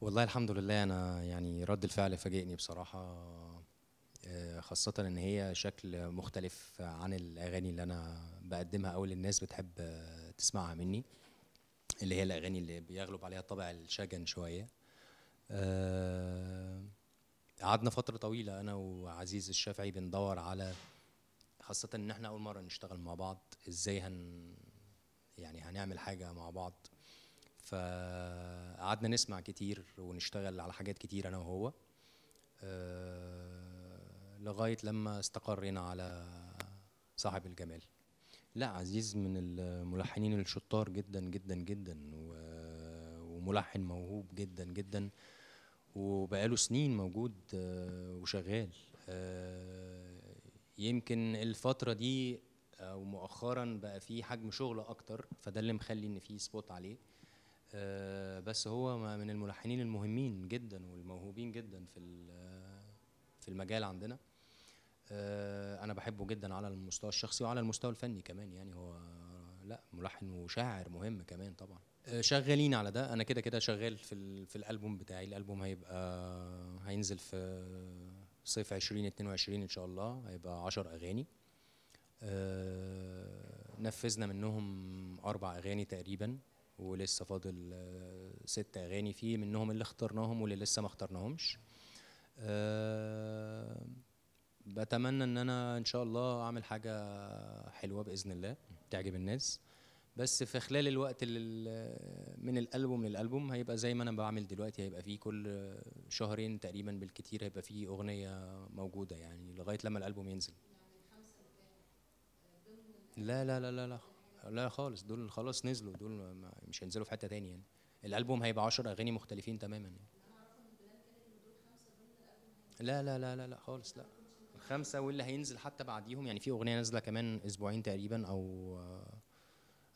والله الحمد لله انا يعني رد الفعل فاجئني بصراحه آه، خاصة إن هي شكل مختلف عن الأغاني اللي أنا بقدمها أو اللي الناس بتحب تسمعها مني اللي هي الأغاني اللي بيغلب عليها الطابع الشجن شوية آه، قعدنا فترة طويلة أنا وعزيز الشافعي بندور على خاصة إن إحنا أول مرة نشتغل مع بعض إزاي هن يعني هنعمل حاجة مع بعض ف قعدنا نسمع كتير ونشتغل على حاجات كتير انا وهو آه، لغايه لما استقرينا على صاحب الجمال لا عزيز من الملحنين الشطار جدا جدا جدا وملحن موهوب جدا جدا وبقاله سنين موجود آه، وشغال آه، يمكن الفتره دي ومؤخرا بقى في حجم شغل اكتر فده اللي مخلي ان في سبوت عليه آه، بس هو من الملحنين المهمين جدا والموهوبين جدا في آه، في المجال عندنا آه، انا بحبه جدا على المستوى الشخصي وعلى المستوى الفني كمان يعني هو لا ملحن وشاعر مهم كمان طبعا شغالين على ده انا كده كده شغال في في الالبوم بتاعي الالبوم هيبقى هينزل في صيف 2022 ان شاء الله هيبقى 10 اغاني نفذنا منهم اربع اغاني تقريبا ولسه فاضل آه، ست اغاني فيه منهم اللي اخترناهم واللي لسه ما اخترناهمش آه، بتمنى ان انا ان شاء الله اعمل حاجه حلوه باذن الله تعجب الناس بس في خلال الوقت آه، من الالبوم للالبوم هيبقى زي ما انا بعمل دلوقتي هيبقى فيه كل شهرين تقريبا بالكتير هيبقى فيه اغنيه موجوده يعني لغايه لما الالبوم ينزل لا لا لا لا, لا. لا خالص دول خلاص نزلوا دول مش هينزلوا في حته تاني يعني الالبوم هيبقى 10 اغاني مختلفين تماما يعني لا لا لا لا لا خالص لا خمسه واللي هينزل حتى بعديهم يعني في اغنيه نازله كمان اسبوعين تقريبا او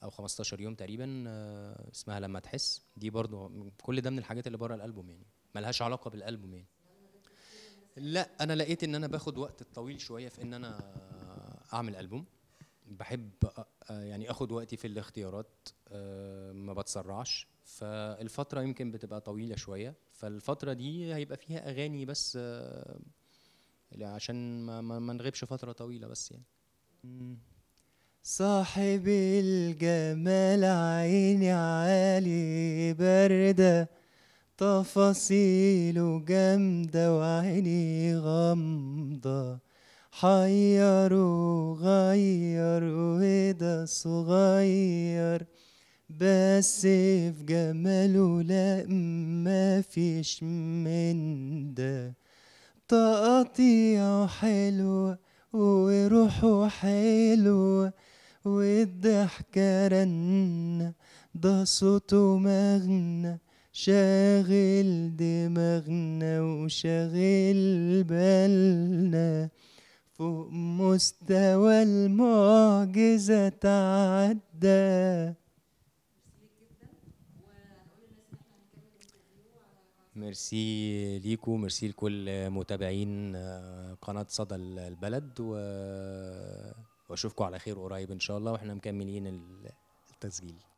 او 15 يوم تقريبا آه، اسمها لما تحس دي برضو كل ده من الحاجات اللي بره الالبوم يعني ملهاش علاقه بالالبوم يعني لا انا لقيت ان انا باخد وقت طويل شويه في ان انا اعمل البوم بحب يعني اخد وقتي في الاختيارات ما بتسرعش فالفتره يمكن بتبقى طويله شويه فالفتره دي هيبقى فيها اغاني بس عشان ما, ما نغيبش فتره طويله بس يعني صاحب الجمال عيني عالي بارده تفاصيله جامده وعيني غامضه حيروا غيروا هدى صغير بس في جماله لا ما فيش من ده تقطيعه حلوة وروحه حلوة والضحكة رنة ده صوته مغنى شاغل دماغنا وشاغل بالنا فوق مستوى المعجزة تعدى ميرسي ليكو ميرسي لكل متابعين آه، قناة صدى البلد و... واشوفكم على خير قريب ان شاء الله واحنا مكملين التسجيل